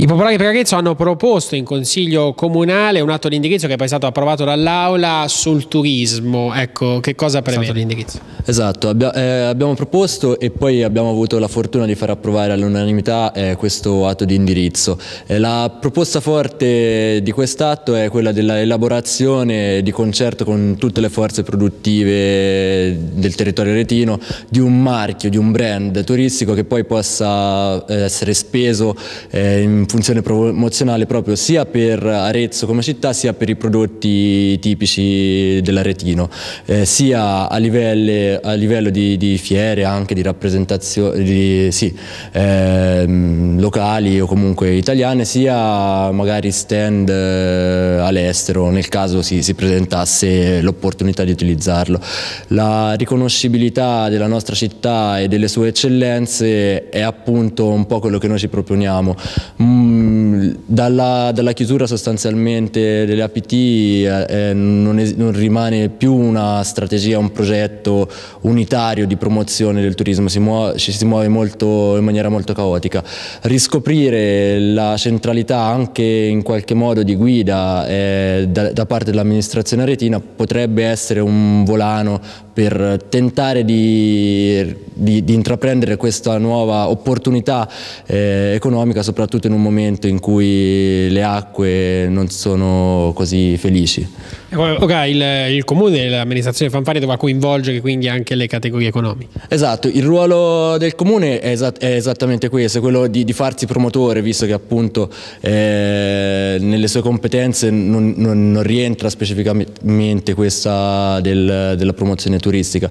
I popolari per Arezzo hanno proposto in consiglio comunale un atto di indirizzo che è poi stato approvato dall'Aula sul turismo. Ecco, che cosa prevede l'indirizzo? Esatto, abbia, eh, abbiamo proposto e poi abbiamo avuto la fortuna di far approvare all'unanimità eh, questo atto di indirizzo. Eh, la proposta forte di quest'atto è quella dell'elaborazione di concerto con tutte le forze produttive del territorio retino di un marchio, di un brand turistico che poi possa eh, essere speso eh, in funzione promozionale proprio sia per Arezzo come città sia per i prodotti tipici dell'aretino, eh, sia a, livelli, a livello di, di, fiere, anche di rappresentazioni di, sì, eh, locali o comunque italiane, sia magari stand eh, all'estero nel caso sì, si presentasse l'opportunità di utilizzarlo. La riconoscibilità della nostra città e delle sue eccellenze è appunto un po' quello che noi ci proponiamo. Dalla, dalla, chiusura sostanzialmente delle APT eh, eh, non, es, non, rimane più una strategia, un progetto unitario di promozione del turismo, si muo- ci si muove molto, in maniera molto caotica. Riscoprire la centralità anche in qualche modo di guida eh, da, da parte dell'amministrazione retina potrebbe essere un volano per tentare di di, di, intraprendere questa nuova opportunità eh, economica, soprattutto in un momento in cui le acque non sono così felici. Eh, Ora il, il comune, l'amministrazione Fanfari dovrà coinvolgere quindi anche le categorie economiche. Esatto, il ruolo del comune è, esat è esattamente questo, quello di, di, farsi promotore, visto che appunto eh, nelle sue competenze non, non, non rientra specificamente questa del, della promozione turistica.